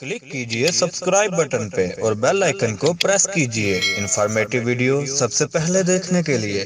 click कीजिए subscribe button पे और बेल आइकन को प्रेस कीजिए इंफॉर्मेटिव वीडियो सबसे पहले देखने के लिए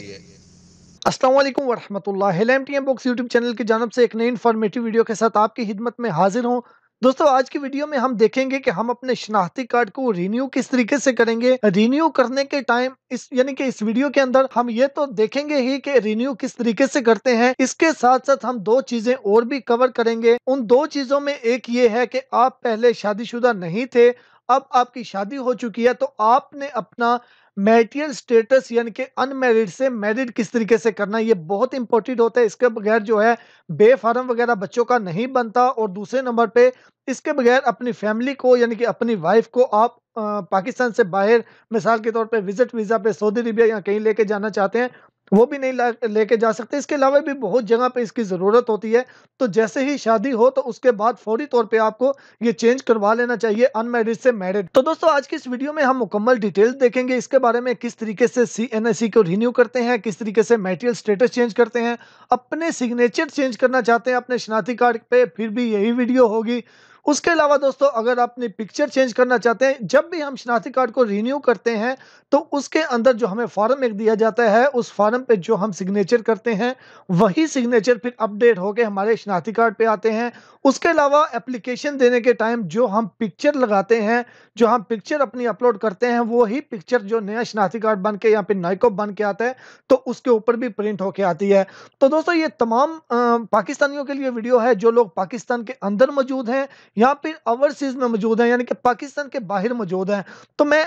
असलम वरहमल M T M box YouTube channel की जानब से एक नई इन्फॉर्मेटिव वीडियो के साथ आपकी हिदमत में हाजिर हूँ दोस्तों आज की वीडियो में हम देखेंगे कि हम अपने शनाख्ती कार्ड को रिन्यू किस तरीके से करेंगे रिन्यू करने के टाइम इस यानी कि इस वीडियो के अंदर हम ये तो देखेंगे ही कि रिन्यू किस तरीके से करते हैं इसके साथ साथ हम दो चीजें और भी कवर करेंगे उन दो चीजों में एक ये है कि आप पहले शादीशुदा नहीं थे अब आपकी शादी हो चुकी है तो आपने अपना मैरिटियल स्टेटस यानी कि अनमेरिड से मैरिड किस तरीके से करना ये बहुत इंपॉर्टेंट होता है इसके बगैर जो है बेफार्म वगैरह बच्चों का नहीं बनता और दूसरे नंबर पे इसके बगैर अपनी फैमिली को यानी कि अपनी वाइफ को आप आ, पाकिस्तान से बाहर मिसाल के तौर पे विजिट वीज़ा पे सऊदी अरबिया या कहीं लेके जाना चाहते हैं वो भी नहीं लेके जा सकते इसके अलावा भी बहुत जगह पे इसकी ज़रूरत होती है तो जैसे ही शादी हो तो उसके बाद फौरी तौर पे आपको ये चेंज करवा लेना चाहिए अनमेरिड से मैरिड तो दोस्तों आज की इस वीडियो में हम मुकम्मल डिटेल देखेंगे इसके बारे में किस तरीके से सी को रिन्यू करते हैं किस तरीके से मेटेरियल स्टेटस चेंज करते हैं अपने सिग्नेचर चेंज करना चाहते हैं अपने शनाती कार्ड पर फिर भी यही वीडियो होगी उसके अलावा दोस्तों अगर अपनी पिक्चर चेंज करना चाहते हैं जब भी हम शनाख्ती कार्ड को रीन्यू करते हैं तो उसके अंदर जो हमें फॉर्म एक दिया जाता है उस फॉर्म पे जो हम सिग्नेचर करते हैं वही सिग्नेचर फिर अपडेट होकर हमारे शनाख्ती कार्ड पे आते हैं उसके अलावा एप्लीकेशन देने के टाइम जो हम पिक्चर लगाते हैं जो हम पिक्चर अपनी अपलोड करते हैं वही पिक्चर जो नया शनाख्ती कार्ड बन के या फिर नाइकोप बन के आता है तो उसके ऊपर भी प्रिंट होके आती है तो दोस्तों ये तमाम पाकिस्तानियों के लिए वीडियो है जो लोग पाकिस्तान के अंदर मौजूद हैं यहाँ फिर ओवरसीज में मौजूद है यानी कि पाकिस्तान के बाहर मौजूद है तो मैं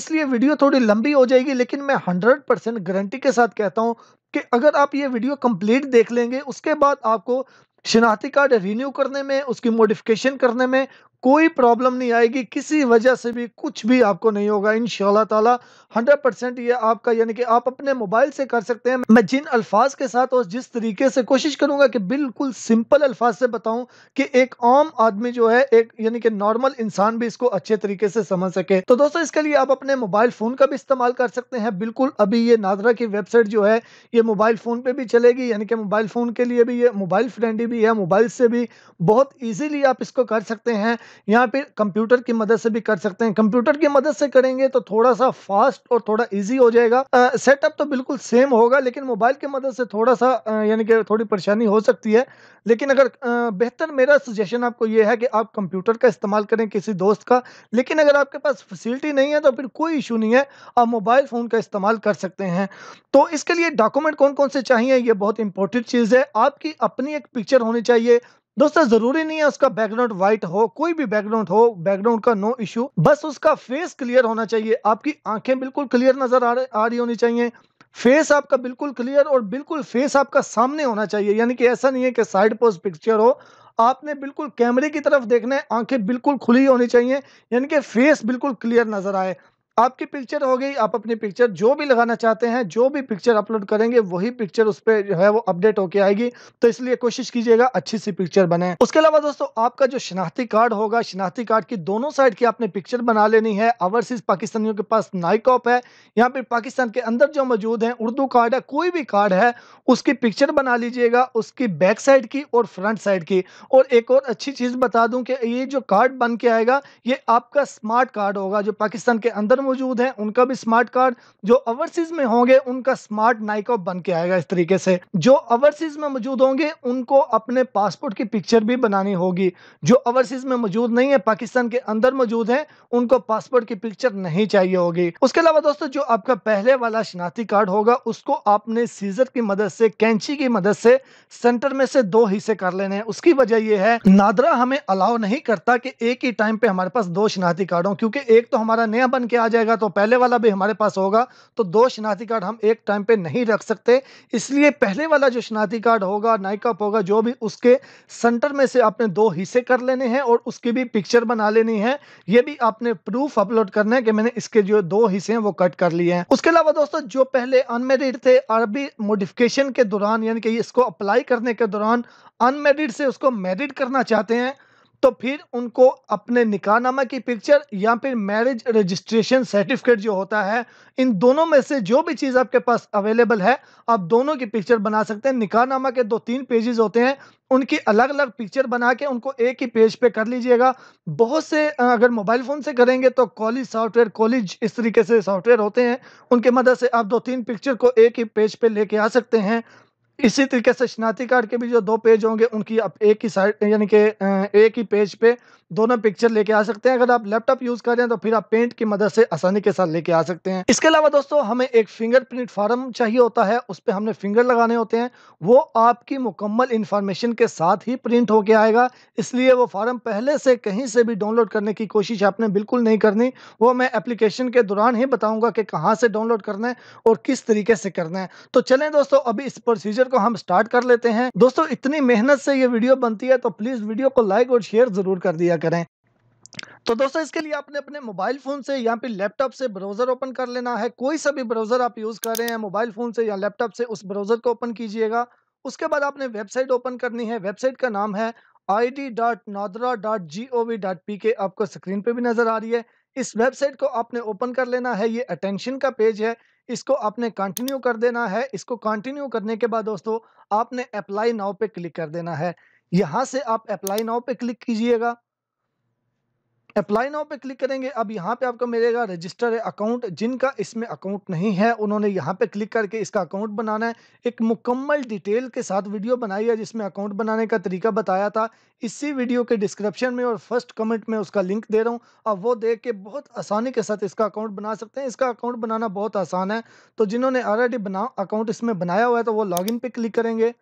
इसलिए वीडियो थोड़ी लंबी हो जाएगी लेकिन मैं हंड्रेड परसेंट गारंटी के साथ कहता हूँ कि अगर आप ये वीडियो कंप्लीट देख लेंगे उसके बाद आपको शिनाख्ती कार्ड रिन्यू करने में उसकी मोडिफिकेशन करने में कोई प्रॉब्लम नहीं आएगी किसी वजह से भी कुछ भी आपको नहीं होगा इन शाह तला हंड्रेड परसेंट ये आपका यानी कि आप अपने मोबाइल से कर सकते हैं मैं जिन अल्फाज के साथ और जिस तरीके से कोशिश करूंगा कि बिल्कुल सिंपल अल्फाज से बताऊं कि एक आम आदमी जो है एक यानी कि नॉर्मल इंसान भी इसको अच्छे तरीके से समझ सके तो दोस्तों इसके लिए आप अपने मोबाइल फोन का भी इस्तेमाल कर सकते हैं बिल्कुल अभी ये नादरा की वेबसाइट जो है ये मोबाइल फोन पर भी चलेगी यानी कि मोबाइल फोन के लिए भी ये मोबाइल फ्रेंडली भी है मोबाइल से भी बहुत ईजिली आप इसको कर सकते हैं या फिर कंप्यूटर की मदद से भी कर सकते हैं कंप्यूटर की मदद से करेंगे तो थोड़ा सा फास्ट और थोड़ा ईजी हो जाएगा सेटअप तो बिल्कुल सेम होगा लेकिन मोबाइल की मदद से थोड़ा सा यानी कि थोड़ी परेशानी हो सकती है लेकिन अगर बेहतर मेरा सजेशन आपको यह है कि आप कंप्यूटर का इस्तेमाल करें किसी दोस्त का लेकिन अगर आपके पास फैसिलिटी नहीं है तो फिर कोई इशू नहीं है आप मोबाइल फ़ोन का इस्तेमाल कर सकते हैं तो इसके लिए डॉक्यूमेंट कौन कौन से चाहिए ये बहुत इंपॉर्टेंट चीज़ है आपकी अपनी एक पिक्चर होनी चाहिए दोस्तों जरूरी नहीं है उसका बैकग्राउंड व्हाइट हो कोई भी बैकग्राउंड हो बैकग्राउंड का नो इश्यू बस उसका फेस क्लियर होना चाहिए आपकी आंखें बिल्कुल क्लियर नजर आ रही होनी चाहिए फेस आपका बिल्कुल क्लियर और बिल्कुल फेस आपका सामने होना चाहिए यानी कि ऐसा नहीं है कि साइड पोज पिक्चर हो आपने बिल्कुल कैमरे की तरफ देखना है आंखें बिल्कुल खुली होनी चाहिए यानी कि फेस बिल्कुल क्लियर नजर आए आपकी पिक्चर हो गई आप अपनी पिक्चर जो भी लगाना चाहते हैं जो भी पिक्चर अपलोड करेंगे वही पिक्चर उस पर जो है वो अपडेट होके आएगी तो इसलिए कोशिश कीजिएगा अच्छी सी पिक्चर बने उसके अलावा दोस्तों आपका जो शिनाख्ती कार्ड होगा शिनाख्ती कार्ड की दोनों साइड की आपने पिक्चर बना लेनी है ओवरसीज पाकिस्तानियों के पास नाइकॉप है यहाँ पे पाकिस्तान के अंदर जो मौजूद है उर्दू कार्ड है कोई भी कार्ड है उसकी पिक्चर बना लीजिएगा उसकी बैक साइड की और फ्रंट साइड की और एक और अच्छी चीज बता दूं कि ये जो कार्ड बन के आएगा ये आपका स्मार्ट कार्ड होगा जो पाकिस्तान के अंदर मौजूद हैं उनका भी स्मार्ट कार्ड जो ओवरसीज में होंगे उनका स्मार्ट नाइको बन के आएगा इस तरीके से जो ओवरसीज में मौजूद होंगे उनको अपने पासपोर्ट की पिक्चर भी बनानी होगी जो ओवरसीज में मौजूद नहीं है पाकिस्तान के अंदर मौजूद है उनको पासपोर्ट की पिक्चर नहीं चाहिए होगी उसके अलावा दोस्तों जो आपका पहले वाला शनाख्ती कार्ड होगा उसको आपने सीजर की मदद से कैंची की मदद से सेंटर में से दो हिस्से कर लेने हैं उसकी वजह यह है नादरा हमें अलाउ नहीं करता कि एक ही टाइम पे हमारे पास दो शनाख्ती कार्ड हो क्योंकि एक तो हमारा नया बन के आ जाएगा तो पहले वाला भी हमारे पास होगा तो दो शनाख्ती कार्ड हम एक टाइम पे नहीं रख सकते इसलिए पहले वाला जो शनाख्ती कार्ड होगा नाइकअप होगा जो भी उसके सेंटर में से आपने दो हिस्से कर लेने हैं और उसकी भी पिक्चर बना लेनी है ये भी आपने प्रूफ अपलोड करना है कि मैंने इसके जो दो हिस्से हैं वो कट कर लिए हैं उसके अलावा दोस्तों जो पहले अनमेरिड थे अरबी मोडिफिकेशन के दौरान यानी कि इसको अप्लाई करने के दौरान अनमेरिड से उसको मेरिड करना चाहते हैं तो फिर उनको अपने निकाहनामा की पिक्चर या फिर मैरिज रजिस्ट्रेशन सर्टिफिकेट जो होता है इन दोनों में से जो भी चीज़ आपके पास अवेलेबल है आप दोनों की पिक्चर बना सकते हैं निकाहनामा के दो तीन पेजेस होते हैं उनकी अलग अलग पिक्चर बना के उनको एक ही पेज पे कर लीजिएगा बहुत से अगर मोबाइल फ़ोन से करेंगे तो कॉलेज सॉफ्टवेयर कॉलेज इस तरीके से सॉफ्टवेयर होते हैं उनके मदद से आप दो तीन पिक्चर को एक ही पेज पे लेके आ सकते हैं इसी तरीके से शनाती कार्ड के भी जो दो पेज होंगे उनकी आप एक ही साइड यानी कि एक ही पेज पे दोनों पिक्चर लेके आ सकते हैं अगर आप लैपटॉप यूज कर रहे हैं तो फिर आप पेंट की मदद से आसानी के साथ लेके आ सकते हैं इसके अलावा दोस्तों हमें एक फिंगरप्रिंट फार्म चाहिए होता है उस पर हमने फिंगर लगाने होते हैं वो आपकी मुकम्मल इन्फॉर्मेशन के साथ ही प्रिंट होके आएगा इसलिए वो फार्म पहले से कहीं से भी डाउनलोड करने की कोशिश आपने बिल्कुल नहीं करनी वो मैं एप्लीकेशन के दौरान ही बताऊंगा कि कहाँ से डाउनलोड करना है और किस तरीके से करना है तो चले दोस्तों अभी इस प्रोसीजर को हम स्टार्ट कर लेते हैं दोस्तों इतनी मेहनत से ये वीडियो बनती है तो प्लीज़ वीडियो को लाइक और शेयर ज़रूर कर दिया करें तो दोस्तों इसके लिए आपने अपने मोबाइल फ़ोन से या फिर लैपटॉप से ब्राउज़र ओपन कर लेना है कोई सा भी ब्राउज़र आप यूज़ कर रहे हैं मोबाइल फ़ोन से या लैपटॉप से उस ब्राउज़र को ओपन कीजिएगा उसके बाद आपने वेबसाइट ओपन करनी है वेबसाइट का नाम है आई डी आपको स्क्रीन पे भी नज़र आ रही है इस वेबसाइट को आपने ओपन कर लेना है ये अटेंशन का पेज है इसको आपने कंटिन्यू कर देना है इसको कंटिन्यू करने के बाद दोस्तों आपने अप्लाई नाव पे क्लिक कर देना है यहाँ से आप अप्लाई नाव पे क्लिक कीजिएगा अप्लाई नाउ पे क्लिक करेंगे अब यहाँ पे आपका मिलेगा रजिस्टर अकाउंट जिनका इसमें अकाउंट नहीं है उन्होंने यहाँ पे क्लिक करके इसका अकाउंट बनाना है एक मुकम्मल डिटेल के साथ वीडियो बनाई है जिसमें अकाउंट बनाने का तरीका बताया था इसी वीडियो के डिस्क्रिप्शन में और फर्स्ट कमेंट में उसका लिंक दे रहा हूँ अब वो देख के बहुत आसानी के साथ इसका अकाउंट बना सकते हैं इसका अकाउंट बनाना बहुत आसान है तो जिन्होंने ऑलरेडी बना अकाउंट इसमें बनाया हुआ है तो वो लॉग पे क्लिक करेंगे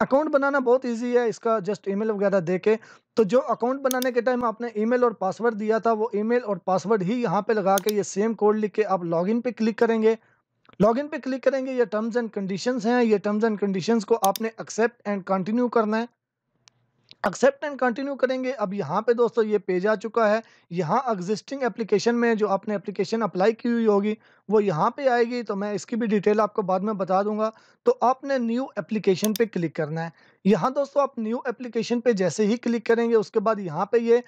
अकाउंट बनाना बहुत इजी है इसका जस्ट ईमेल वगैरह दे के तो जो अकाउंट बनाने के टाइम आपने ईमेल और पासवर्ड दिया था वो ईमेल और पासवर्ड ही यहाँ पे लगा के ये सेम कोड लिख के आप लॉगिन पे क्लिक करेंगे लॉगिन पे क्लिक करेंगे ये टर्म्स एंड कंडीशंस हैं ये टर्म्स एंड कंडीशंस को आपने एक्सेप्ट एंड कंटिन्यू करना है एक्सेप्ट एंड कंटिन्यू करेंगे अब यहाँ पे दोस्तों ये पेज आ चुका है यहाँ एग्जिस्टिंग एप्लीकेशन में जो आपने एप्लीकेशन अप्लाई की हुई होगी वो यहाँ पे आएगी तो मैं इसकी भी डिटेल आपको बाद में बता दूंगा तो आपने न्यू एप्लीकेशन पे क्लिक करना है यहाँ दोस्तों आप न्यू एप्लीकेशन पे जैसे ही क्लिक करेंगे उसके बाद यहाँ पे ये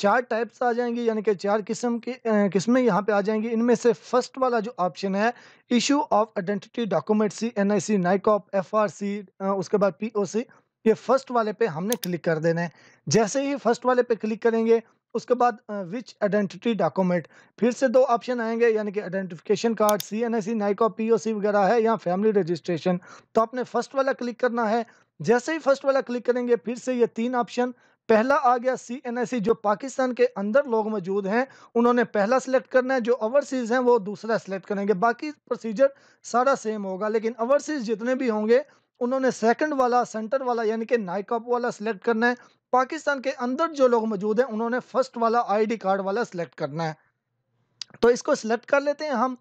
चार टाइप्स आ जाएंगी यानी कि चार किस्म की किस्में यहाँ पे आ जाएंगी इनमें से फर्स्ट वाला जो ऑप्शन है issue of identity document C N I C NICOP F R C उसके बाद पी ओ सी ये फर्स्ट वाले पे हमने क्लिक कर देना है जैसे ही फर्स्ट वाले पे क्लिक करेंगे उसके बाद विच आइडेंटिटी डॉक्यूमेंट फिर से दो ऑप्शन आएंगे यानी कि identification card C N S C P O C वगैरह है या फैमिली रजिस्ट्रेशन तो आपने फर्स्ट वाला क्लिक करना है जैसे ही फर्स्ट वाला क्लिक करेंगे फिर से ये तीन ऑप्शन पहला आ गया सी एन एस सी जो पाकिस्तान के अंदर लोग मौजूद हैं उन्होंने पहला सिलेक्ट करना है जो ओवरसीज़ हैं वो दूसरा सिलेक्ट करेंगे बाकी प्रोसीजर सारा सेम होगा लेकिन ओवरसीज़ जितने भी होंगे उन्होंने सेकंड वाला सेंटर वाला यानी कि नाइकॉप वाला सिलेक्ट करना है पाकिस्तान के अंदर जो लोग मौजूद हैं उन्होंने फर्स्ट वाला आईडी कार्ड वाला सिलेक्ट करना है तो इसको सिलेक्ट कर लेते हैं हम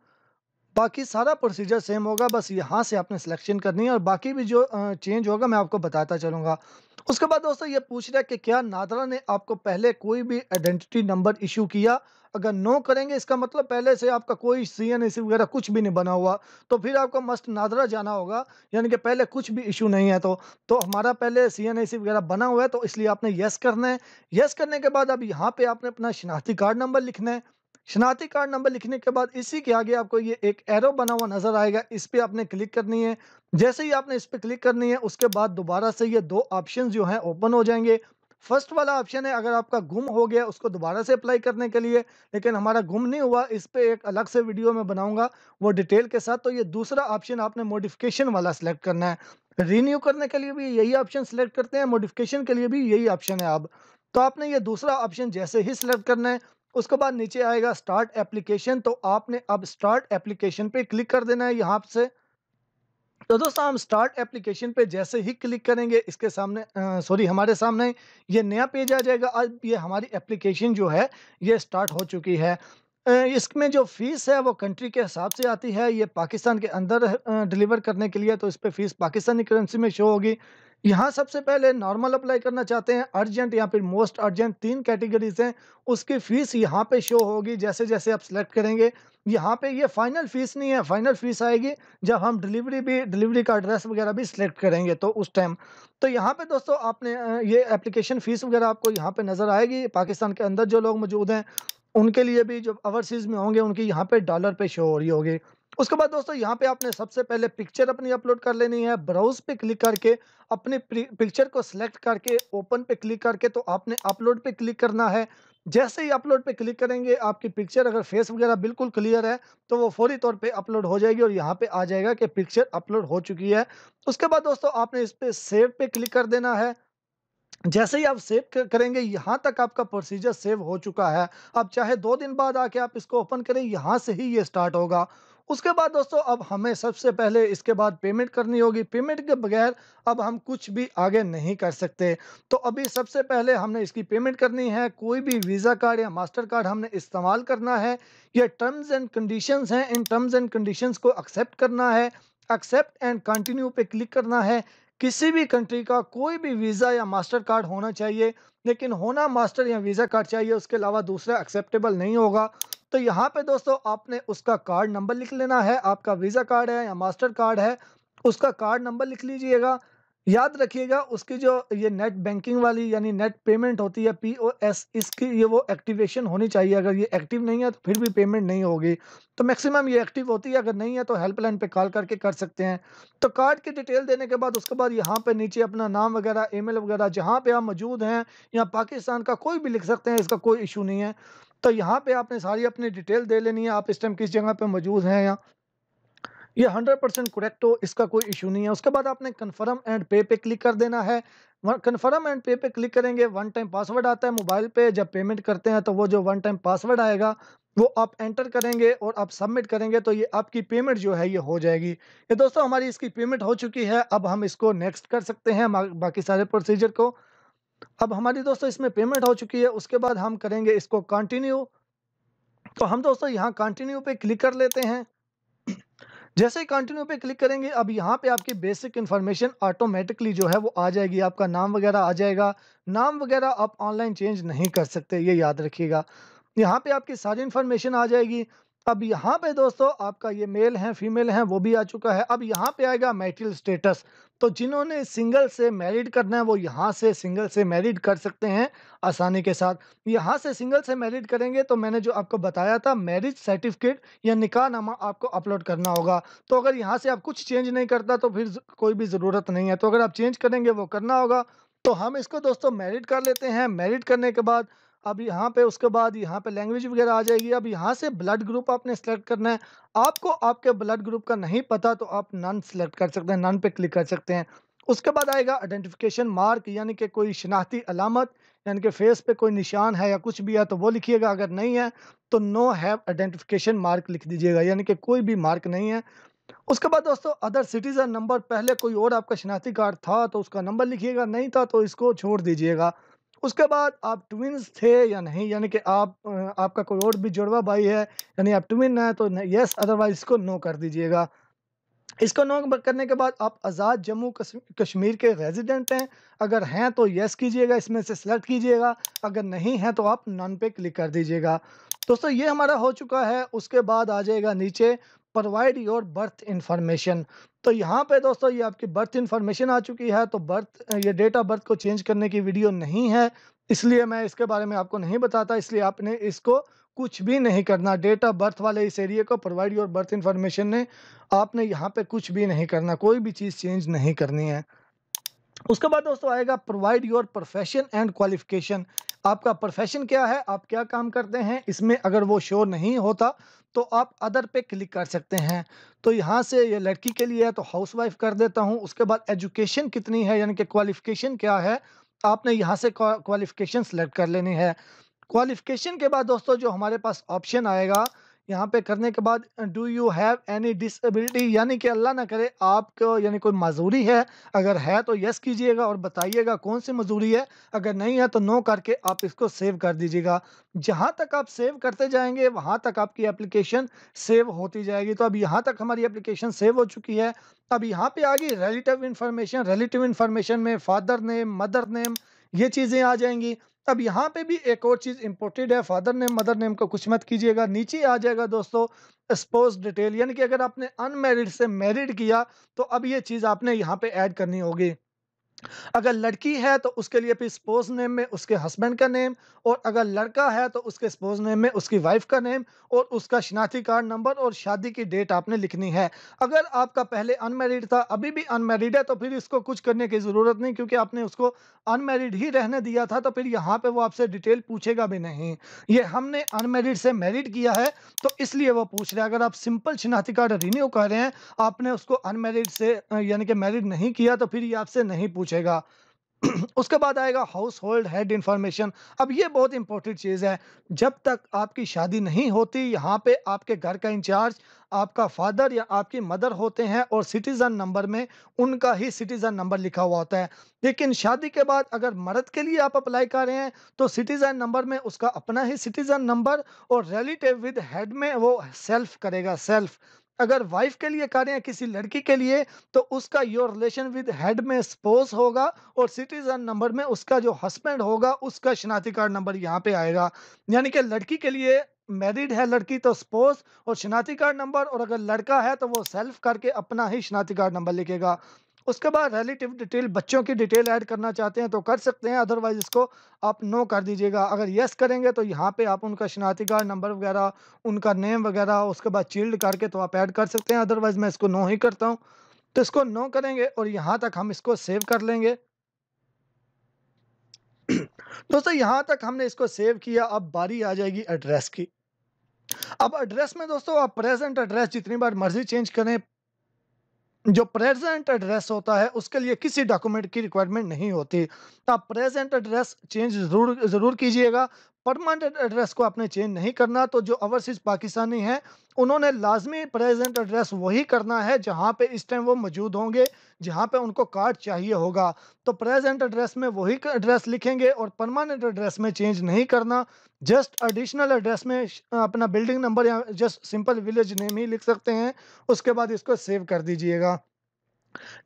बाकी सारा प्रोसीजर सेम होगा बस यहाँ से आपने सिलेक्शन करनी है और बाकी भी जो चेंज होगा मैं आपको बताता चलूँगा उसके बाद दोस्तों ये पूछ रहा है कि क्या नादरा ने आपको पहले कोई भी आइडेंटिटी नंबर इशू किया अगर नो करेंगे इसका मतलब पहले से आपका कोई सी एन वगैरह कुछ भी नहीं बना हुआ तो फिर आपको मस्ट नादरा जाना होगा यानी कि पहले कुछ भी इशू नहीं है तो तो हमारा पहले सी एन वगैरह बना हुआ है तो इसलिए आपने यस करना है येस करने के बाद अब यहाँ पे आपने अपना शिनाख्ती कार्ड नंबर लिखना है शनाती कार्ड नंबर लिखने के बाद इसी के आगे आपको ये एक एरो बना हुआ नजर आएगा इस पर आपने क्लिक करनी है जैसे ही आपने इस पर क्लिक करनी है उसके बाद दोबारा से ये दो ऑप्शन जो है ओपन हो जाएंगे फर्स्ट वाला ऑप्शन है अगर आपका गुम हो गया उसको दोबारा से अप्लाई करने के लिए लेकिन हमारा गुम नहीं हुआ इस पर एक अलग से वीडियो में बनाऊंगा वो डिटेल के साथ तो ये दूसरा ऑप्शन आपने मोडिफिकेशन वाला सिलेक्ट करना है रीन्यू करने के लिए भी यही ऑप्शन सिलेक्ट करते हैं मोडिफिकेशन के लिए भी यही ऑप्शन है आप तो आपने ये दूसरा ऑप्शन जैसे ही सिलेक्ट करना है उसके बाद नीचे आएगा स्टार्ट एप्लीकेशन तो आपने अब स्टार्ट एप्लीकेशन पे क्लिक कर देना है यहाँ से तो दोस्तों हम स्टार्ट एप्लीकेशन पे जैसे ही क्लिक करेंगे इसके सामने सॉरी हमारे सामने ये नया पेज आ जाएगा अब ये हमारी एप्लीकेशन जो है ये स्टार्ट हो चुकी है इसमें जो फ़ीस है वो कंट्री के हिसाब से आती है ये पाकिस्तान के अंदर डिलीवर करने के लिए तो इस पर फ़ीस पाकिस्तानी करेंसी में शो होगी यहाँ सबसे पहले नॉर्मल अप्लाई करना चाहते हैं अर्जेंट या फिर मोस्ट अर्जेंट तीन कैटेगरीज हैं उसकी फ़ीस यहाँ पे शो होगी जैसे जैसे आप सिलेक्ट करेंगे यहाँ पे ये फाइनल फ़ीस नहीं है फाइनल फ़ीस आएगी जब हम डिलीवरी भी डिलीवरी का एड्रेस वगैरह भी सिलेक्ट करेंगे तो उस टाइम तो यहाँ पे दोस्तों आपने ये एप्लीकेशन फ़ीस वगैरह आपको यहाँ पे नज़र आएगी पाकिस्तान के अंदर जो लोग मौजूद हैं उनके लिए भी जो ओवरसीज़ में होंगे उनकी यहाँ पे डॉलर पे शो हो रही होगी उसके बाद दोस्तों यहाँ पे आपने सबसे पहले पिक्चर अपनी अपलोड कर लेनी है ब्राउज पे क्लिक करके अपने पिक्चर को सिलेक्ट करके ओपन पे क्लिक करके तो आपने अपलोड पे क्लिक करना है जैसे ही अपलोड पे क्लिक करेंगे आपकी पिक्चर अगर फेस वगैरह बिल्कुल क्लियर है तो वो फौरी तौर पे अपलोड हो जाएगी और यहाँ पे आ जाएगा कि पिक्चर अपलोड हो चुकी है उसके बाद दोस्तों आपने इस पर सेव पे क्लिक कर देना है जैसे ही आप सेव करेंगे यहाँ तक आपका प्रोसीजर सेव हो चुका है अब चाहे दो दिन बाद आके आप इसको ओपन करें यहाँ से ही ये स्टार्ट होगा उसके बाद दोस्तों अब हमें सबसे पहले इसके बाद पेमेंट करनी होगी पेमेंट के बगैर अब हम कुछ भी आगे नहीं कर सकते तो अभी सबसे पहले हमने इसकी पेमेंट करनी है कोई भी वीज़ा कार्ड या मास्टर कार्ड हमने इस्तेमाल करना है ये टर्म्स एंड कंडीशंस हैं इन टर्म्स एंड कंडीशंस को एक्सेप्ट करना है एक्सेप्ट एंड कंटिन्यू पे क्लिक करना है किसी भी कंट्री का कोई भी वीज़ा या मास्टर कार्ड होना चाहिए लेकिन होना मास्टर या वीज़ा कार्ड चाहिए उसके अलावा दूसरा एक्सेप्टेबल नहीं होगा तो यहाँ पे दोस्तों आपने उसका कार्ड नंबर लिख लेना है आपका वीज़ा कार्ड है या मास्टर कार्ड है उसका कार्ड नंबर लिख लीजिएगा याद रखिएगा उसकी जो ये नेट बैंकिंग वाली यानी नेट पेमेंट होती है पीओएस इसकी ये वो एक्टिवेशन होनी चाहिए अगर ये एक्टिव नहीं है तो फिर भी पेमेंट नहीं होगी तो मैक्सिमम ये एक्टिव होती है अगर नहीं है तो हेल्पलाइन पे कॉल करके कर सकते हैं तो कार्ड की डिटेल देने के बाद उसके बाद यहाँ पे नीचे अपना नाम वगैरह ई वगैरह जहाँ पर आप मौजूद हैं या पाकिस्तान का कोई भी लिख सकते हैं इसका कोई इशू नहीं है तो यहाँ पे आपने सारी अपनी डिटेल दे लेनी है आप इस टाइम किस जगह पे मौजूद हैं यहाँ ये हंड्रेड परसेंट करेक्ट हो इसका कोई इशू नहीं है उसके बाद आपने कन्फर्म एंड पे पे क्लिक कर देना है कन्फर्म एंड पे पे क्लिक करेंगे वन टाइम पासवर्ड आता है मोबाइल पे जब पेमेंट करते हैं तो वो जो वन टाइम पासवर्ड आएगा वो आप एंटर करेंगे और आप सबमिट करेंगे तो ये आपकी पेमेंट जो है ये हो जाएगी ये दोस्तों हमारी इसकी पेमेंट हो चुकी है अब हम इसको नेक्स्ट कर सकते हैं बाकी सारे प्रोसीजर को अब हमारी दोस्तों इसमें पेमेंट हो चुकी है उसके बाद हम करेंगे इसको कंटिन्यू तो हम दोस्तों यहाँ कंटिन्यू पे क्लिक कर लेते हैं जैसे ही कंटिन्यू पे क्लिक करेंगे अब यहाँ पे आपकी बेसिक इन्फॉर्मेशन ऑटोमेटिकली जो है वो आ जाएगी आपका नाम वगैरह आ जाएगा नाम वगैरह आप ऑनलाइन चेंज नहीं कर सकते ये याद रखिएगा यहाँ पे आपकी सारी इन्फॉर्मेशन आ जाएगी अब यहाँ पे दोस्तों आपका ये मेल है फीमेल है वो भी आ चुका है अब यहाँ पे आएगा मैरिटल स्टेटस तो जिन्होंने सिंगल से मैरिड करना है वो यहाँ से सिंगल से मैरिड कर सकते हैं आसानी के साथ यहाँ से सिंगल से मैरिड करेंगे तो मैंने जो आपको बताया था मैरिज सर्टिफिकेट या निकाह नामा आपको अपलोड करना होगा तो अगर यहाँ से आप कुछ चेंज नहीं करता तो फिर कोई भी ज़रूरत नहीं है तो अगर आप चेंज करेंगे वो करना होगा तो हम इसको दोस्तों मैरिड कर लेते हैं मैरिड करने के बाद अब यहाँ पे उसके बाद यहाँ पे लैंग्वेज वगैरह आ जाएगी अब यहाँ से ब्लड ग्रुप आपने सेलेक्ट करना है आपको आपके ब्लड ग्रुप का नहीं पता तो आप नन सेलेक्ट कर सकते हैं नन पे क्लिक कर सकते हैं उसके बाद आएगा आइडेंटिफिकेशन मार्क यानी कि कोई शनाख्ती अलामत यानी कि फेस पे कोई निशान है या कुछ भी है तो वो लिखिएगा अगर नहीं है तो नो हैव आइडेंटिफिकेशन मार्क लिख दीजिएगा यानी कि कोई भी मार्क नहीं है उसके बाद दोस्तों अदर सिटीज़न नंबर पहले कोई और आपका शनाख्ती कार्ड था तो उसका नंबर लिखिएगा नहीं था तो इसको छोड़ दीजिएगा उसके बाद आप ट्विन्स थे या नहीं यानी कि आप आपका कोई और भी जुड़वा भाई है यानी आप ट्विन है तो येस अदरवाइज इसको नो कर दीजिएगा इसको नो करने के बाद आप आज़ाद जम्मू कश्मीर के रेजिडेंट हैं अगर हैं तो यस कीजिएगा इसमें से सिलेक्ट कीजिएगा अगर नहीं है तो आप नॉन पे क्लिक कर दीजिएगा दोस्तों ये हमारा हो चुका है उसके बाद आ जाएगा नीचे प्रोवाइड योर बर्थ इन्फॉर्मेशन तो यहाँ पे दोस्तों ये आपकी बर्थ इन्फॉर्मेशन आ चुकी है तो बर्थ ये डेट ऑफ बर्थ को चेंज करने की वीडियो नहीं है इसलिए मैं इसके बारे में आपको नहीं बताता इसलिए आपने इसको कुछ भी नहीं करना डेट ऑफ बर्थ वाले इस एरिए को प्रोवाइड योर बर्थ इन्फॉर्मेशन ने आपने यहाँ पे कुछ भी नहीं करना कोई भी चीज़ चेंज नहीं करनी है उसके बाद दोस्तों आएगा provide your profession and qualification आपका प्रोफेशन क्या है आप क्या काम करते हैं इसमें अगर वो शो नहीं होता तो आप अदर पे क्लिक कर सकते हैं तो यहाँ से ये लड़की के लिए है तो हाउस वाइफ कर देता हूँ उसके बाद एजुकेशन कितनी है यानी कि क्वालिफिकेशन क्या है आपने यहाँ से क्वालिफिकेशन सेलेक्ट कर लेनी है क्वालिफिकेशन के बाद दोस्तों जो हमारे पास ऑप्शन आएगा यहाँ पे करने के बाद do you have any disability यानी कि अल्लाह ना करे आपको यानी कोई मजदूरी है अगर है तो यस कीजिएगा और बताइएगा कौन सी मजदूरी है अगर नहीं है तो नो करके आप इसको सेव कर दीजिएगा जहाँ तक आप सेव करते जाएंगे वहाँ तक आपकी एप्लीकेशन सेव होती जाएगी तो अब यहाँ तक हमारी एप्लीकेशन सेव हो चुकी है अब यहाँ पर आ गई रिलेटिव इन्फॉर्मेशन रिलेटिव इन्फॉर्मेशन में फादर नेम मदर नेम ये चीज़ें आ जाएंगी अब यहाँ पे भी एक और चीज़ इम्पोर्टेड है फादर नेम मदर नेम का कुछ मत कीजिएगा नीचे आ जाएगा दोस्तों स्पोज डिटेल यानी कि अगर आपने अनमेरिड से मेरिड किया तो अब ये चीज़ आपने यहाँ पे ऐड करनी होगी अगर लड़की है तो उसके लिए फिर स्पोज नेम में उसके हस्बैंड का नेम और अगर लड़का है तो उसके स्पोज नेम में उसकी वाइफ का नेम और उसका शनाख्ती कार्ड नंबर और शादी की डेट आपने लिखनी है अगर आपका पहले अनमेरिड था अभी भी अनमेरिड है तो फिर इसको कुछ करने की ज़रूरत नहीं क्योंकि आपने उसको अनमेरिड ही रहने दिया था तो फिर यहाँ पर वो आपसे डिटेल पूछेगा भी नहीं ये हमने अनमेरिड से मेरिड किया है तो इसलिए वो पूछ रहे हैं अगर आप सिंपल शनाख्ती कार्ड रिन्यू कर रहे हैं आपने उसको अनमेरिड से यानी कि मैरिड नहीं किया तो फिर ये आपसे नहीं पूछ पहुंचेगा उसके बाद आएगा हाउस होल्ड हेड इंफॉर्मेशन अब ये बहुत इंपॉर्टेंट चीज़ है जब तक आपकी शादी नहीं होती यहाँ पे आपके घर का इंचार्ज आपका फादर या आपकी मदर होते हैं और सिटीज़न नंबर में उनका ही सिटीज़न नंबर लिखा हुआ होता है लेकिन शादी के बाद अगर मर्द के लिए आप अप्लाई कर रहे हैं तो सिटीज़न नंबर में उसका अपना ही सिटीज़न नंबर और रिलेटिव विद हेड में वो सेल्फ करेगा सेल्फ अगर वाइफ के लिए हैं किसी लड़की के लिए तो उसका योर रिलेशन विद हेड में स्पोज होगा और सिटीजन नंबर में उसका जो हस्बैंड होगा उसका शनाख्ती कार्ड नंबर यहाँ पे आएगा यानी कि लड़की के लिए मैरिड है लड़की तो स्पोज और शनाख्ती कार्ड नंबर और अगर लड़का है तो वो सेल्फ करके अपना ही शनाख्ती कार्ड नंबर लिखेगा उसके बाद रिलेटिव डिटेल बच्चों की डिटेल ऐड करना चाहते हैं तो कर सकते हैं अदरवाइज इसको आप नो कर दीजिएगा अगर यस करेंगे तो यहाँ पे आप उनका शिनाती कार्ड नंबर वगैरह उनका नेम वगैरह उसके बाद चिल्ड करके तो आप ऐड कर सकते हैं अदरवाइज मैं इसको नो ही करता हूँ तो इसको नो करेंगे और यहाँ तक हम इसको सेव कर लेंगे दोस्तों यहाँ तक हमने इसको सेव किया अब बारी आ जाएगी एड्रेस की अब एड्रेस में दोस्तों आप प्रेजेंट एड्रेस जितनी बार मर्जी चेंज करें जो प्रेजेंट एड्रेस होता है उसके लिए किसी डॉक्यूमेंट की रिक्वायरमेंट नहीं होती तो आप प्रेजेंट एड्रेस चेंज जरूर ज़रूर कीजिएगा परमानेंट एड्रेस को आपने चेंज नहीं करना तो जो ओवरसीज पाकिस्तानी हैं उन्होंने लाजमी प्रेजेंट एड्रेस वही करना है जहाँ पे इस टाइम वो मौजूद होंगे जहाँ पे उनको कार्ड चाहिए होगा तो प्रेजेंट एड्रेस में वही एड्रेस लिखेंगे और परमानेंट एड्रेस में चेंज नहीं करना जस्ट एडिशनल एड्रेस में अपना बिल्डिंग नंबर या जस्ट सिंपल विलेज नेम ही लिख सकते हैं उसके बाद इसको सेव कर दीजिएगा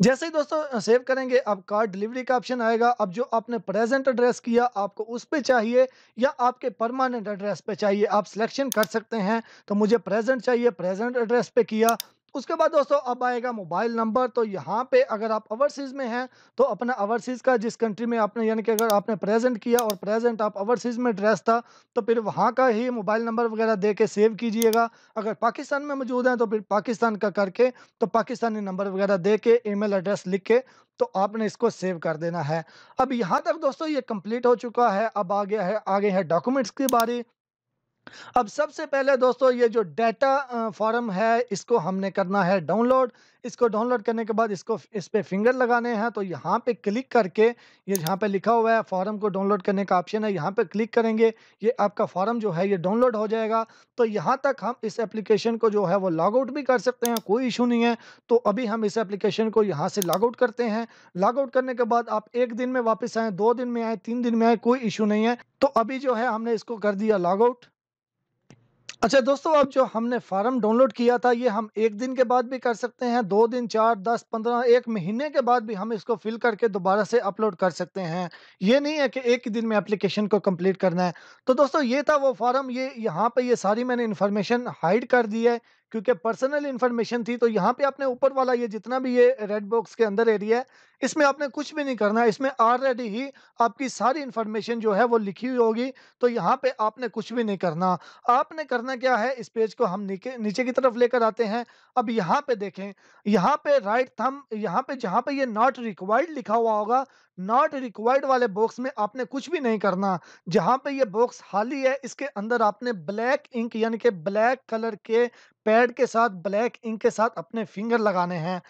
जैसे ही दोस्तों सेव करेंगे अब कार्ड डिलीवरी का ऑप्शन आएगा अब जो आपने प्रेजेंट एड्रेस किया आपको उस पे चाहिए या आपके परमानेंट एड्रेस पे चाहिए आप सिलेक्शन कर सकते हैं तो मुझे प्रेजेंट चाहिए प्रेजेंट एड्रेस पे किया उसके बाद दोस्तों अब आएगा मोबाइल नंबर तो यहाँ पे अगर आप ओवरसीज़ में हैं तो अपना ओवरसीज़ का जिस कंट्री में आपने यानी कि अगर आपने प्रेजेंट किया और प्रेजेंट आप ओवरसीज़ में ड्रेस था तो फिर वहाँ का ही मोबाइल नंबर वगैरह दे के सेव कीजिएगा अगर पाकिस्तान में मौजूद हैं तो फिर पाकिस्तान का करके तो पाकिस्तानी नंबर वगैरह दे के ईमेल एड्रेस लिख के तो आपने इसको सेव कर देना है अब यहाँ तक दोस्तों ये कंप्लीट हो चुका है अब आ गया है आगे है डॉक्यूमेंट्स की बारी अब सबसे पहले दोस्तों ये जो डेटा फॉर्म है इसको हमने करना है डाउनलोड इसको डाउनलोड करने के बाद इसको इस पर फिंगर लगाने हैं तो यहाँ पे क्लिक करके ये यहाँ पे लिखा हुआ है फॉर्म को डाउनलोड करने का ऑप्शन है यहाँ पे क्लिक करेंगे ये आपका फॉर्म जो है ये डाउनलोड हो जाएगा तो यहाँ तक हम इस एप्लीकेशन को जो है वो लॉगआउट भी कर सकते हैं कोई इशू नहीं है तो अभी हम इस एप्लीकेशन को यहाँ से लॉग आउट करते हैं लॉग आउट करने के बाद आप एक दिन में वापस आएँ दो दिन में आए तीन दिन में आए कोई इशू नहीं है तो अभी जो है हमने इसको कर दिया लॉग आउट अच्छा दोस्तों अब जो हमने फार्म डाउनलोड किया था ये हम एक दिन के बाद भी कर सकते हैं दो दिन चार दस पंद्रह एक महीने के बाद भी हम इसको फिल करके दोबारा से अपलोड कर सकते हैं ये नहीं है कि एक ही दिन में एप्लीकेशन को कंप्लीट करना है तो दोस्तों ये था वो फार्म ये यहाँ पे ये सारी मैंने इन्फॉर्मेशन हाइड कर दी है क्योंकि पर्सनल इन्फॉर्मेशन थी तो यहाँ पे आपने ऊपर वाला ये जितना भी ये रेड बॉक्स के अंदर एरिया है इसमें आपने कुछ भी नहीं करना है इसमें ऑलरेडी ही आपकी सारी इन्फॉर्मेशन जो है वो लिखी हुई होगी तो यहाँ पे आपने कुछ भी नहीं करना आपने करना क्या है इस पेज को हम नीचे नीचे की तरफ लेकर आते हैं अब यहाँ पे देखें यहाँ पे राइट थम यहाँ पे जहाँ पे ये नॉट रिक्वायर्ड लिखा हुआ होगा नॉट रिक्वायर्ड वाले बॉक्स में आपने कुछ भी नहीं करना जहां पे ये बॉक्स खाली है इसके अंदर आपने ब्लैक इंक यानी कि ब्लैक कलर के पैड के साथ ब्लैक इंक के साथ अपने फिंगर लगाने हैं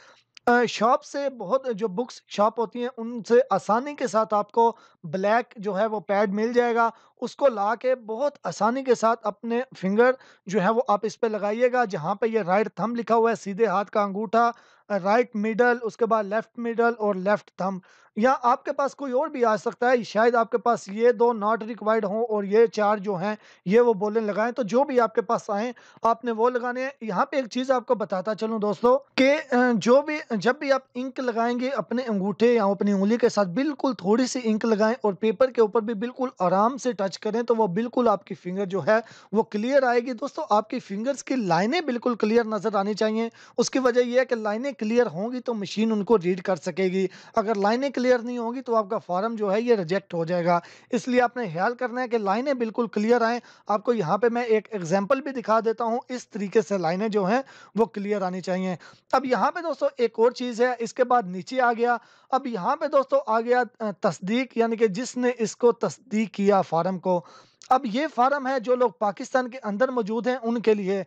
शॉप से बहुत जो बुक्स शॉप होती हैं उनसे आसानी के साथ आपको ब्लैक जो है वो पैड मिल जाएगा उसको ला के बहुत आसानी के साथ अपने फिंगर जो है वो आप इस पर लगाइएगा जहाँ पे ये राइट थंब लिखा हुआ है सीधे हाथ का अंगूठा राइट मिडल उसके बाद लेफ्ट मिडल और लेफ्ट थम या आपके पास कोई और भी आ सकता है शायद आपके पास ये दो नॉट रिक्वायर्ड हों और ये चार जो हैं ये वो बोलने लगाएं तो जो भी आपके पास आए आपने वो लगाने हैं यहाँ पे एक चीज़ आपको बताता चलूँ दोस्तों कि जो भी जब भी आप इंक लगाएंगे अपने अंगूठे या अपनी उंगली के साथ बिल्कुल थोड़ी सी इंक लगाएं और पेपर के ऊपर भी बिल्कुल आराम से टच करें तो वो बिल्कुल आपकी फिंगर जो है वो क्लियर आएगी दोस्तों आपकी फिंगर्स की लाइनें बिल्कुल क्लियर नज़र आनी चाहिए उसकी वजह यह है कि लाइनें क्लियर होंगी तो मशीन उनको रीड कर सकेगी अगर लाइनें क्लियर नहीं होंगी तो आपका फॉर्म जो है ये रिजेक्ट हो जाएगा इसलिए आपने ख्याल करना है कि लाइनें बिल्कुल क्लियर आएँ आपको यहाँ पर मैं एक एग्जाम्पल भी दिखा देता हूँ इस तरीके से लाइनें जो हैं वो क्लियर आनी चाहिए अब यहाँ पर दोस्तों एक और चीज़ है इसके बाद नीचे आ गया अब यहाँ पर दोस्तों आ गया तस्दीक यानी कि जिसने इसको तस्दीक किया फार्म को अब ये फार्म है जो लोग पाकिस्तान के अंदर मौजूद हैं उनके लिए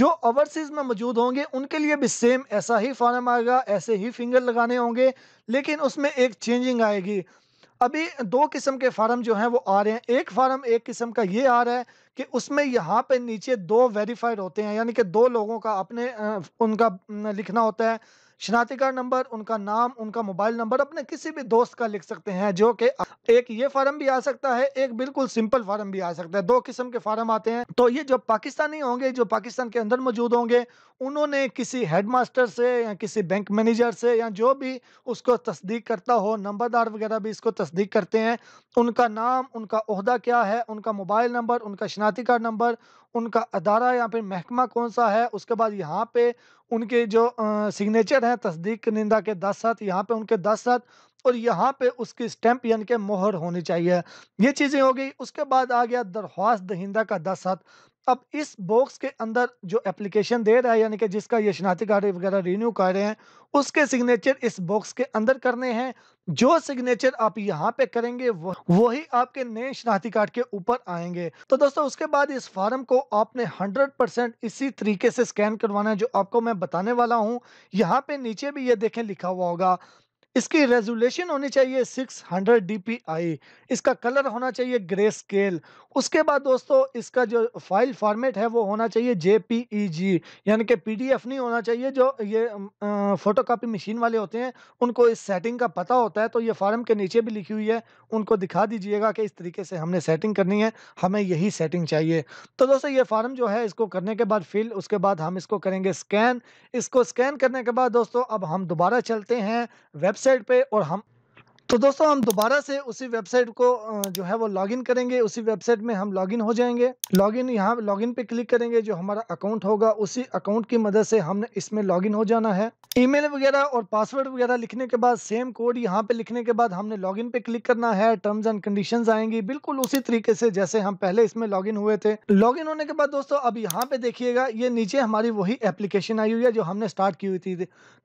जो ओवरसीज़ में मौजूद होंगे उनके लिए भी सेम ऐसा ही फार्म आएगा ऐसे ही फिंगर लगाने होंगे लेकिन उसमें एक चेंजिंग आएगी अभी दो किस्म के फार्म जो हैं वो आ रहे हैं एक फार्म एक किस्म का ये आ रहा है कि उसमें यहाँ पे नीचे दो वेरीफाइड होते हैं यानी कि दो लोगों का अपने उनका लिखना होता है शनाख्ती कार्ड नंबर उनका नाम उनका मोबाइल नंबर अपने किसी भी दोस्त का लिख सकते हैं जो कि एक ये फार्म भी आ सकता है एक बिल्कुल सिंपल फार्म भी आ सकता है दो किस्म के फार्म आते हैं तो ये जो पाकिस्तानी होंगे जो पाकिस्तान के अंदर मौजूद होंगे उन्होंने किसी हेडमास्टर से या किसी बैंक मैनेजर से या जो भी उसको तस्दीक करता हो नंबरदार वगैरह भी इसको तस्दीक करते हैं उनका नाम उनका अहदा क्या है उनका मोबाइल नंबर उनका शनाख्ती कार्ड नंबर उनका अदारा या फिर महकमा कौन सा है उसके बाद यहाँ पे उनके जो सिग्नेचर हैं तस्दीक निंदा के दस साथ यहाँ पे उनके दस साथ और यहाँ पे उसकी स्टैंप यानी के मोहर होनी चाहिए ये चीज़ें हो गई उसके बाद आ गया दरख्वास्त दहिंदा का दस साथ अब इस बॉक्स के अंदर जो एप्लीकेशन दे रहा है यानी कि जिसका ये शनाती कार्ड वगैरह रिन्यू कर रहे हैं उसके सिग्नेचर इस बॉक्स के अंदर करने हैं जो सिग्नेचर आप यहाँ पे करेंगे वही आपके नए शनाती कार्ड के ऊपर आएंगे तो दोस्तों उसके बाद इस फॉर्म को आपने 100 परसेंट इसी तरीके से स्कैन करवाना है जो आपको मैं बताने वाला हूँ यहाँ पे नीचे भी ये देखें लिखा हुआ होगा इसकी रेजोल्यूशन होनी चाहिए 600 हंड्रेड इसका कलर होना चाहिए ग्रे स्केल उसके बाद दोस्तों इसका जो फाइल फॉर्मेट है वो होना चाहिए जे यानी कि पी नहीं होना चाहिए जो ये फोटोकॉपी मशीन वाले होते हैं उनको इस सेटिंग का पता होता है तो ये फार्म के नीचे भी लिखी हुई है उनको दिखा दीजिएगा कि इस तरीके से हमने सेटिंग करनी है हमें यही सेटिंग चाहिए तो दोस्तों ये फार्म जो है इसको करने के बाद फिल उसके बाद हम इसको करेंगे स्कैन इसको स्कैन करने के बाद दोस्तों अब हम दोबारा चलते हैं वेब वेबसाइट पे और हम तो दोस्तों हम दोबारा से उसी वेबसाइट को जो है वो लॉगिन करेंगे उसी वेबसाइट में हम लॉगिन हो जाएंगे लॉगिन यहाँ लॉगिन पे क्लिक करेंगे जो हमारा अकाउंट होगा उसी अकाउंट की मदद से हमने इसमें लॉगिन हो जाना है ईमेल वगैरह और पासवर्ड वगैरह लिखने के बाद सेम कोड यहाँ पे लिखने के बाद हमने लॉगिन पे क्लिक करना है टर्म्स एंड कंडीशन आएंगी बिल्कुल उसी तरीके से जैसे हम पहले इसमें लॉगिन हुए थे लॉगिन होने के बाद दोस्तों अब यहाँ पे देखिएगा ये नीचे हमारी वही एप्लीकेशन आई हुई है जो हमने स्टार्ट की हुई थी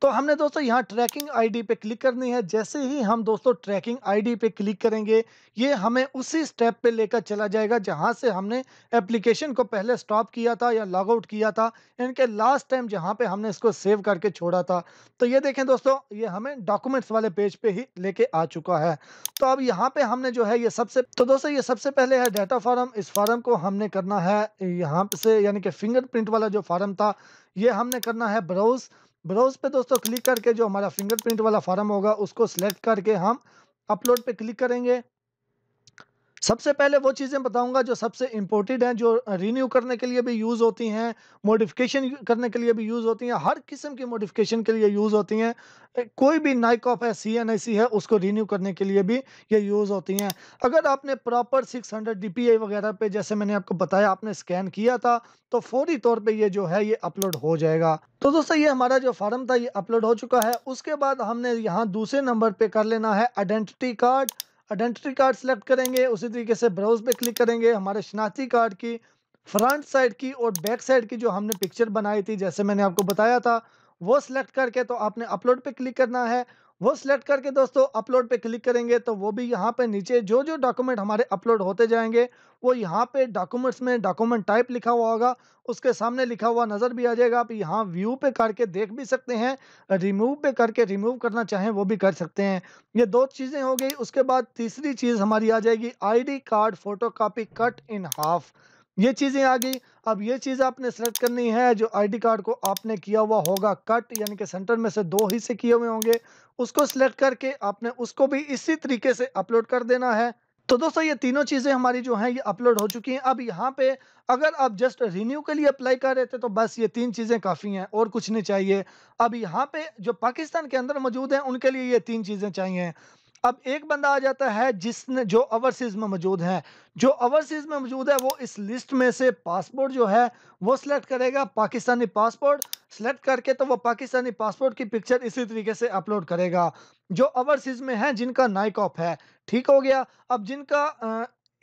तो हमने दोस्तों यहाँ ट्रैकिंग आई पे क्लिक करनी है जैसे ही हम दोस्तों ट्रैकिंग आईडी पे क्लिक करेंगे ये हमें उसी स्टेप पे लेकर चला जाएगा जहाँ से हमने एप्लीकेशन को पहले स्टॉप किया था या लॉग आउट किया था इनके लास्ट टाइम जहाँ पे हमने इसको सेव करके छोड़ा था तो ये देखें दोस्तों ये हमें डॉक्यूमेंट्स वाले पेज पे ही लेके आ चुका है तो अब यहाँ पे हमने जो है ये सबसे तो दोस्तों ये सबसे पहले है डाटा फॉर्म इस फॉर्म को हमने करना है यहाँ से यानी कि फिंगरप्रिंट वाला जो फॉर्म था ये हमने करना है ब्राउज़ ब्राउज पे दोस्तों क्लिक करके जो हमारा फिंगरप्रिंट वाला फार्म होगा उसको सिलेक्ट करके हम अपलोड पे क्लिक करेंगे सबसे पहले वो चीज़ें बताऊंगा जो सबसे इम्पोर्टेंट हैं जो रीन्यू करने के लिए भी यूज़ होती हैं मॉडिफिकेशन करने के लिए भी यूज़ होती हैं हर किस्म की मॉडिफिकेशन के लिए यूज़ होती हैं कोई भी ऑफ है सी एन है उसको रीन्यू करने के लिए भी ये यूज़ होती हैं अगर आपने प्रॉपर सिक्स हंड्रेड वगैरह पर जैसे मैंने आपको बताया आपने स्कैन किया था तो फौरी तौर पर ये जो है ये अपलोड हो जाएगा तो दोस्तों ये हमारा जो फार्म था ये अपलोड हो चुका है उसके बाद हमने यहाँ दूसरे नंबर पर कर लेना है identity card identity card select करेंगे उसी तरीके से ब्राउज पे क्लिक करेंगे हमारे शनाख्ती कार्ड की फ्रंट साइड की और बैक साइड की जो हमने पिक्चर बनाई थी जैसे मैंने आपको बताया था वो सिलेक्ट करके तो आपने अपलोड पे क्लिक करना है वो सिलेक्ट करके दोस्तों अपलोड पे क्लिक करेंगे तो वो भी यहाँ पे नीचे जो जो डॉक्यूमेंट हमारे अपलोड होते जाएंगे वो यहाँ पे डॉक्यूमेंट्स में डॉक्यूमेंट टाइप लिखा हुआ होगा उसके सामने लिखा हुआ नज़र भी आ जाएगा आप यहाँ व्यू पे करके देख भी सकते हैं रिमूव पे करके रिमूव करना चाहें वो भी कर सकते हैं ये दो चीज़ें हो गई उसके बाद तीसरी चीज़ हमारी आ जाएगी I card photo cut in half ये चीज़ें आ गई अब ये चीज़ आपने सेलेक्ट करनी है जो आईडी कार्ड को आपने किया हुआ होगा कट यानी कि सेंटर में से दो हिस्से किए हुए होंगे उसको सिलेक्ट करके आपने उसको भी इसी तरीके से अपलोड कर देना है तो दोस्तों ये तीनों चीज़ें हमारी जो हैं ये अपलोड हो चुकी हैं अब यहाँ पे अगर आप जस्ट रिन्यू के लिए अप्लाई कर रहे थे तो बस ये तीन चीज़ें काफ़ी हैं और कुछ नहीं चाहिए अब यहाँ पे जो पाकिस्तान के अंदर मौजूद हैं उनके लिए ये तीन चीज़ें चाहिए अब एक बंदा आ जाता है जिसने जो ओवरसीज़ में मौजूद है जो ओवरसीज़ में मौजूद है वो इस लिस्ट में से पासपोर्ट जो है वो सिलेक्ट करेगा पाकिस्तानी पासपोर्ट सेलेक्ट करके तो वो पाकिस्तानी पासपोर्ट की पिक्चर इसी तरीके से अपलोड करेगा जो ओवरसीज में है जिनका नाइक ऑफ है ठीक हो गया अब जिनका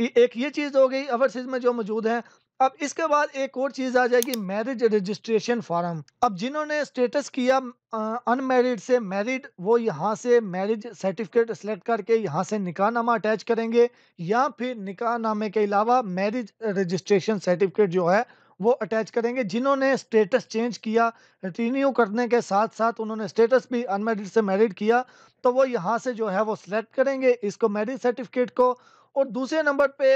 एक ये चीज़ हो गई ओवरसीज में जो मौजूद है अब इसके बाद एक और चीज़ आ जाएगी मैरिज रजिस्ट्रेशन फॉर्म अब जिन्होंने स्टेटस किया अनमेरिड से मैरिड वो यहाँ से मैरिज सर्टिफिकेट सेलेक्ट करके यहाँ से निकाह नामा अटैच करेंगे या फिर निकाह नामे के अलावा मैरिज रजिस्ट्रेशन सर्टिफिकेट जो है वो अटैच करेंगे जिन्होंने स्टेटस चेंज किया रिन्यू करने के साथ साथ उन्होंने स्टेटस भी अनमेरिड से मैरिड किया तो वो यहाँ से जो है वो सिलेक्ट करेंगे इसको मैरिज सर्टिफिकेट को और दूसरे नंबर पे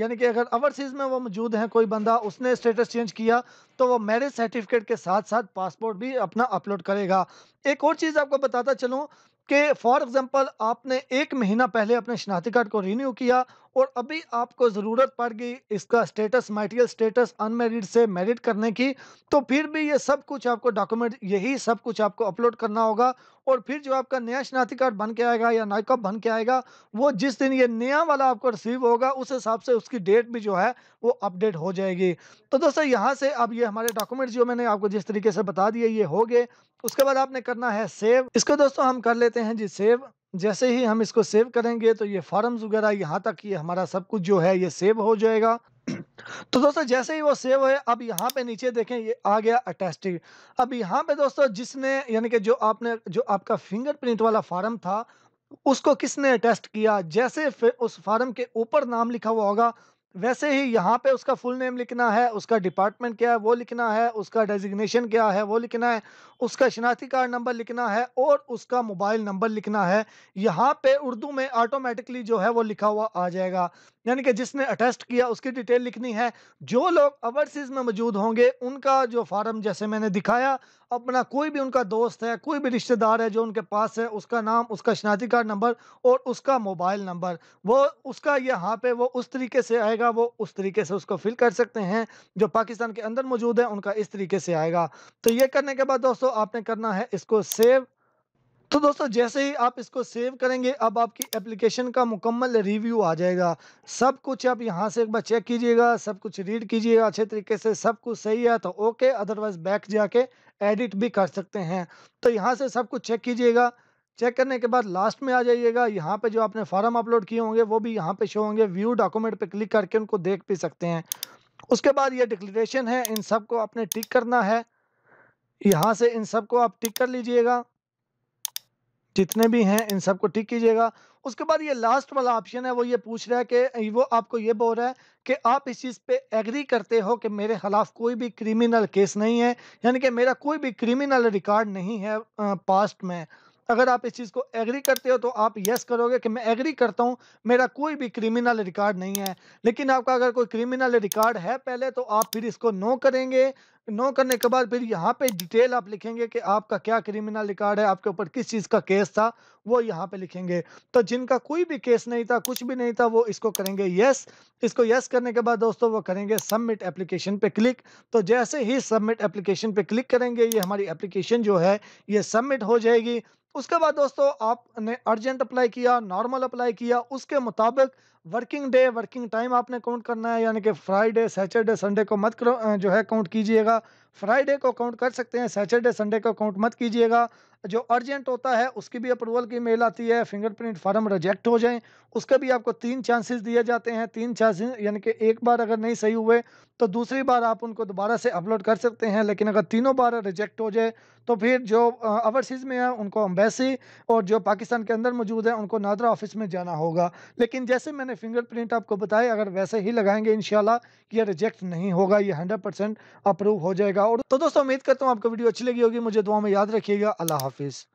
यानी कि अगर ओवरसीज़ में वो मौजूद है कोई बंदा उसने स्टेटस चेंज किया तो वो मैरिज सर्टिफिकेट के साथ साथ पासपोर्ट भी अपना अपलोड करेगा एक और चीज़ आपको बताता चलूँ कि फॉर एग्ज़ाम्पल आपने एक महीना पहले अपने शनाख्ती कार्ड को रिन्यू किया और अभी आपको ज़रूरत पड़ गई इसका स्टेटस मटेरियल स्टेटस अनमेरिड से मेरिड करने की तो फिर भी ये सब कुछ आपको डॉक्यूमेंट यही सब कुछ आपको अपलोड करना होगा और फिर जो आपका नया शनाख्ती कार्ड बन के आएगा या नाइकअप बन के आएगा वो जिस दिन ये नया वाला आपको रिसीव होगा उस हिसाब से उसकी डेट भी जो है वो अपडेट हो जाएगी तो दोस्तों यहाँ से अब ये हमारे डॉक्यूमेंट जो मैंने आपको जिस तरीके से बता दिए ये हो गए उसके बाद आपने करना है सेव इसको दोस्तों हम कर लेते हैं जी सेव जैसे ही हम इसको सेव करेंगे तो ये फॉर्म्स वगैरह यहाँ तक ये हमारा सब कुछ जो है ये सेव हो जाएगा तो दोस्तों जैसे ही वो सेव है अब यहाँ पे नीचे देखें ये आ गया अटेस्टिंग अब यहाँ पे दोस्तों जिसने यानी कि जो आपने जो आपका फिंगरप्रिंट वाला फार्म था उसको किसने अटेस्ट किया जैसे उस फार्म के ऊपर नाम लिखा हुआ होगा वैसे ही यहाँ पे उसका फुल नेम लिखना है उसका डिपार्टमेंट क्या है वो लिखना है उसका डेजिग्नेशन क्या है वो लिखना है उसका शनाख्ती कार्ड नंबर लिखना है और उसका मोबाइल नंबर लिखना है यहाँ पे उर्दू में ऑटोमेटिकली जो है वो लिखा हुआ आ जाएगा यानी कि जिसने अटेस्ट किया उसकी डिटेल लिखनी है जो लोग ओवरसीज़ में मौजूद होंगे उनका जो फार्म जैसे मैंने दिखाया अपना कोई भी उनका दोस्त है कोई भी रिश्तेदार है जो उनके पास है उसका नाम उसका शनाख्ती कार्ड नंबर और उसका मोबाइल नंबर वो उसका यहाँ पे वो उस तरीके से आएगा आएगा वो उस तरीके से उसको फिल कर सकते हैं जो पाकिस्तान के अंदर मौजूद है उनका इस तरीके से आएगा तो ये करने के बाद दोस्तों आपने करना है इसको सेव तो दोस्तों जैसे ही आप इसको सेव करेंगे अब आपकी एप्लीकेशन का मुकम्मल रिव्यू आ जाएगा सब कुछ आप यहां से एक बार चेक कीजिएगा सब कुछ रीड कीजिएगा अच्छे तरीके से सब कुछ सही है तो ओके अदरवाइज बैक जाके एडिट भी कर सकते हैं तो यहां से सब कुछ चेक कीजिएगा चेक करने के बाद लास्ट में आ जाइएगा यहाँ पे जो आपने फॉर्म अपलोड किए होंगे वो भी यहाँ पे शो होंगे व्यू डॉक्यूमेंट पे क्लिक करके उनको देख भी सकते हैं उसके बाद ये डिक्लेरेशन है इन सब को आपने टिक करना है यहाँ से इन सब को आप टिक कर लीजिएगा जितने भी हैं इन सबको टिक कीजिएगा उसके बाद ये लास्ट वाला ऑप्शन है वो ये पूछ रहा है कि वो आपको ये बोल रहा है कि आप इस चीज़ पे एग्री करते हो कि मेरे ख़िलाफ़ कोई भी क्रिमिनल केस नहीं है यानी कि मेरा कोई भी क्रिमिनल रिकॉर्ड नहीं है पास्ट में अगर आप इस चीज़ को एग्री करते हो तो आप यस करोगे कि मैं एग्री करता हूँ मेरा कोई भी क्रिमिनल रिकॉर्ड नहीं है लेकिन आपका अगर कोई क्रिमिनल रिकॉर्ड है पहले तो आप फिर इसको नो करेंगे नो करने के बाद फिर यहाँ पे डिटेल आप लिखेंगे कि आपका क्या क्रिमिनल रिकॉर्ड है आपके ऊपर किस चीज़ का केस था वो यहाँ पे लिखेंगे तो जिनका कोई भी केस नहीं था कुछ भी नहीं था वो इसको करेंगे यस इसको यस करने के बाद दोस्तों वो करेंगे सबमिट एप्लीकेशन पे क्लिक तो जैसे ही सबमिट एप्लीकेशन पे क्लिक करेंगे ये हमारी एप्लीकेशन जो है ये सबमिट हो जाएगी उसके बाद दोस्तों आपने अर्जेंट अप्लाई किया नॉर्मल अप्लाई किया उसके मुताबिक वर्किंग डे वर्किंग टाइम आपने काउंट करना है यानी कि फ्राइडे सैटरडे संडे को मत करो जो है काउंट कीजिएगा फ्राइडे को काउंट कर सकते हैं सैटरडे संडे को काउंट मत कीजिएगा जो अर्जेंट होता है उसकी भी अप्रूवल की मेल आती है फिंगरप्रिंट फॉर्म रिजेक्ट हो जाए उसके भी आपको तीन चांसेस दिए जाते हैं तीन चांसेस यानी कि एक बार अगर नहीं सही हुए तो दूसरी बार आप उनको दोबारा से अपलोड कर सकते हैं लेकिन अगर तीनों बार रिजेक्ट हो जाए तो फिर जो ओवरसीज़ में है उनको अम्बेसी और जो पाकिस्तान के अंदर मौजूद है उनको नादरा ऑफिस में जाना होगा लेकिन जैसे मैंने फिंगरप्रिंट आपको बताया अगर वैसे ही लगाएंगे इन ये रिजेक्ट नहीं होगा ये हंड्रेड अप्रूव हो जाएगा और तो दोस्तों उम्मीद करता हूँ आपको वीडियो अच्छी लगी होगी मुझे दुआ में याद रखिएगा अल्लाह office